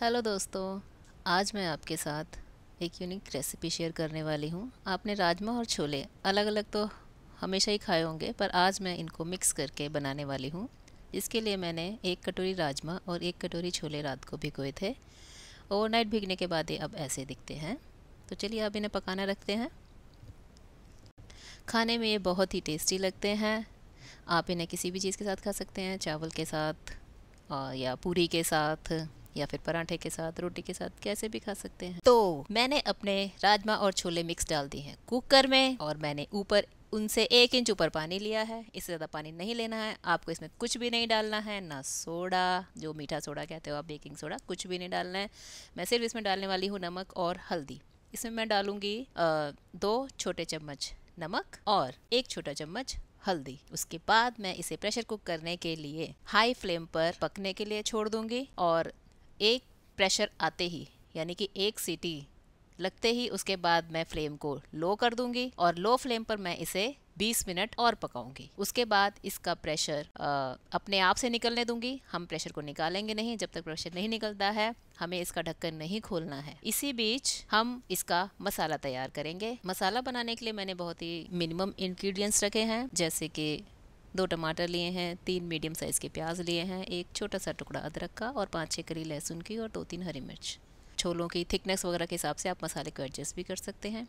hello दोस्तों आज मैं आपके साथ एक यूनिक रेसिपी शेयर करने वाली हूँ आपने राजमा और छोले अलग अलग तो हमेशा ही खाए होंगे पर आज मैं इनको मिक्स करके बनाने वाली हूँ इसके लिए मैंने एक कटोरी राजमा और एक कटोरी छोले रात को भिगोए थे ओवरनाइट भिगने के बाद ये अब ऐसे दिखते हैं तो चलिए आप इन्हें पकाना रखते हैं खाने में ये बहुत ही टेस्टी लगते हैं आप इन्हें किसी भी चीज़ के साथ खा सकते हैं चावल के साथ या पूरी के साथ या फिर पराठे के साथ रोटी के साथ कैसे भी खा सकते हैं तो मैंने अपने राजमा और छोले मिक्स डाल दिए हैं कुकर में और मैंने ऊपर उनसे एक इंच ऊपर पानी लिया है इससे ज़्यादा पानी नहीं लेना है आपको इसमें कुछ भी नहीं डालना है ना सोडा जो मीठा सोडा कहते हो आप बेकिंग सोडा कुछ भी नहीं डालना है मैं सिर्फ इसमें डालने वाली हूँ नमक और हल्दी इसमें मैं डालूँगी दो छोटे चम्मच नमक और एक छोटा चम्मच हल्दी उसके बाद मैं इसे प्रेशर कुक करने के लिए हाई फ्लेम पर पकने के लिए छोड़ दूंगी और एक प्रेशर आते ही यानी कि एक सीटी लगते ही उसके बाद मैं फ्लेम को लो कर दूंगी और लो फ्लेम पर मैं इसे 20 मिनट और पकाऊंगी उसके बाद इसका प्रेशर आ, अपने आप से निकलने दूंगी हम प्रेशर को निकालेंगे नहीं जब तक प्रेशर नहीं निकलता है हमें इसका ढक्कन नहीं खोलना है इसी बीच हम इसका मसाला तैयार करेंगे मसाला बनाने के लिए मैंने बहुत ही मिनिमम इंग्रेडिएंट्स रखे हैं जैसे कि दो टमाटर लिए हैं तीन मीडियम साइज़ के प्याज लिए हैं एक छोटा सा टुकड़ा अदरक का और पाँच छः करी लहसुन की और दो तीन हरी मिर्च छोलों की थिकनेस वगैरह के हिसाब से आप मसाले को एडजस्ट भी कर सकते हैं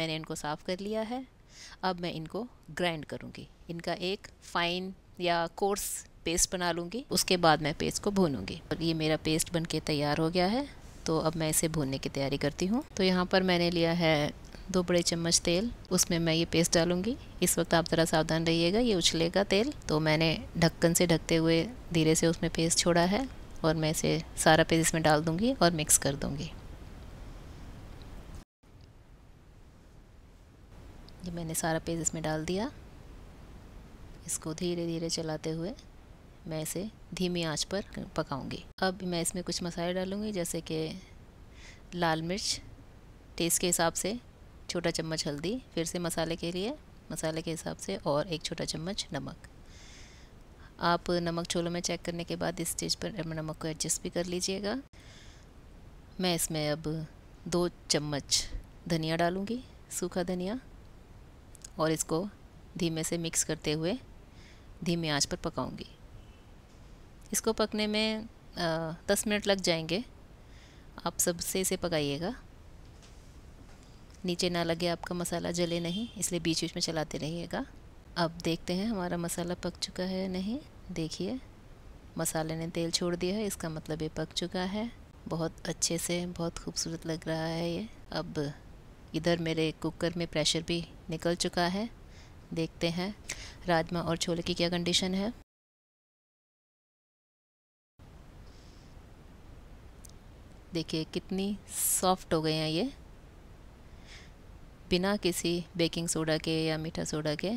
मैंने इनको साफ़ कर लिया है अब मैं इनको ग्राइंड करूँगी इनका एक फ़ाइन या कोर्स पेस्ट बना लूँगी उसके बाद मैं पेस्ट को भूनूँगी और ये मेरा पेस्ट बन के तैयार हो गया है तो अब मैं इसे भूनने की तैयारी करती हूँ तो यहाँ पर मैंने लिया है दो बड़े चम्मच तेल उसमें मैं ये पेस्ट डालूंगी इस वक्त आप ज़रा सावधान रहिएगा ये उछलेगा तेल तो मैंने ढक्कन से ढकते हुए धीरे से उसमें पेस्ट छोड़ा है और मैं इसे सारा पेस्ट इसमें डाल दूँगी और मिक्स कर दूँगी ये मैंने सारा पेस्ट इसमें डाल दिया इसको धीरे धीरे चलाते हुए मैं इसे धीमी आँच पर पकाऊंगी अब मैं इसमें कुछ मसाले डालूँगी जैसे कि लाल मिर्च टेस्ट के हिसाब से छोटा चम्मच हल्दी फिर से मसाले के लिए मसाले के हिसाब से और एक छोटा चम्मच नमक आप नमक छोलों में चेक करने के बाद इस स्टेज पर नमक को एडजस्ट भी कर लीजिएगा मैं इसमें अब दो चम्मच धनिया डालूँगी सूखा धनिया और इसको धीमे से मिक्स करते हुए धीमे आंच पर पकाऊंगी इसको पकने में आ, दस मिनट लग जाएंगे आप सबसे इसे पकाइएगा नीचे ना लगे आपका मसाला जले नहीं इसलिए बीच बीच में चलाते रहिएगा अब देखते हैं हमारा मसाला पक चुका है नहीं देखिए मसाले ने तेल छोड़ दिया है इसका मतलब ये पक चुका है बहुत अच्छे से बहुत खूबसूरत लग रहा है ये अब इधर मेरे कुकर में प्रेशर भी निकल चुका है देखते हैं राजमा और छोले की क्या कंडीशन है देखिए कितनी सॉफ्ट हो गए हैं ये बिना किसी बेकिंग सोडा के या मीठा सोडा के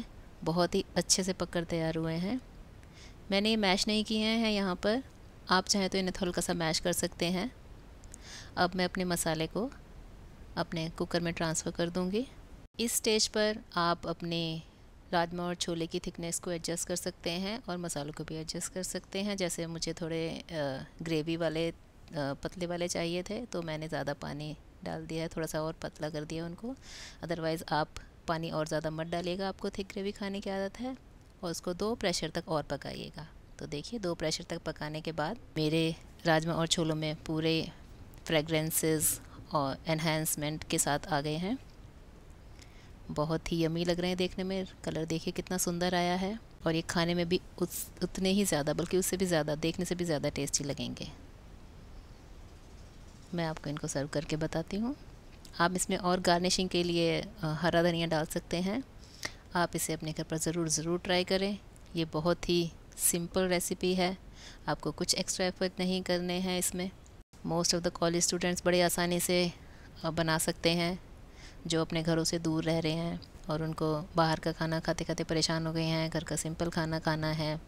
बहुत ही अच्छे से पककर तैयार हुए हैं मैंने ये मैश नहीं किए हैं यहाँ पर आप चाहें तो इन्हें थोड़ा सा मैश कर सकते हैं अब मैं अपने मसाले को अपने कुकर में ट्रांसफ़र कर दूँगी इस स्टेज पर आप अपने राजमा और छोले की थिकनेस को एडजस्ट कर सकते हैं और मसालों को भी एडजस्ट कर सकते हैं जैसे मुझे थोड़े ग्रेवी वाले पतले वाले चाहिए थे तो मैंने ज़्यादा पानी डाल दिया है थोड़ा सा और पतला कर दिया उनको अदरवाइज़ आप पानी और ज़्यादा मत डालिएगा आपको थिक ग्रेवी खाने की आदत है और उसको दो प्रेशर तक और पकाइएगा तो देखिए दो प्रेशर तक पकाने के बाद मेरे राजमा और छोलों में पूरे फ्रेगरेंसेस और एनहेंसमेंट के साथ आ गए हैं बहुत ही यमी लग रहे हैं देखने में कलर देखिए कितना सुंदर आया है और ये खाने में भी उस उतने ही ज़्यादा बल्कि उससे भी ज़्यादा देखने से भी ज़्यादा टेस्टी लगेंगे मैं आपको इनको सर्व करके बताती हूँ आप इसमें और गार्निशिंग के लिए हरा धनिया डाल सकते हैं आप इसे अपने घर पर ज़रूर ज़रूर ट्राई करें ये बहुत ही सिंपल रेसिपी है आपको कुछ एक्स्ट्रा एफर्ट नहीं करने हैं इसमें most of the college students बड़े आसानी से बना सकते हैं जो अपने घरों से दूर रह रहे हैं और उनको बाहर का खाना खाते खाते परेशान हो गए हैं घर का सिंपल खाना खाना है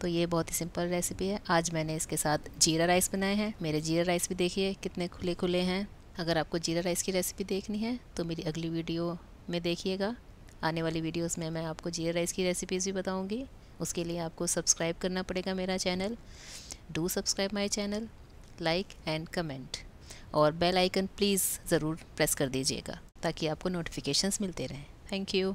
तो ये बहुत ही सिंपल रेसिपी है आज मैंने इसके साथ जीरा राइस बनाए हैं मेरे जीरा राइस भी देखिए कितने खुले खुले हैं अगर आपको जीरा राइस की रेसिपी देखनी है तो मेरी अगली वीडियो में देखिएगा आने वाली वीडियोस में मैं आपको जीरा राइस की रेसिपीज़ भी बताऊंगी उसके लिए आपको सब्सक्राइब करना पड़ेगा मेरा channel do subscribe my channel like and comment और बेल आइकन प्लीज़ ज़रूर प्रेस कर दीजिएगा ताकि आपको नोटिफिकेशंस मिलते रहें थैंक यू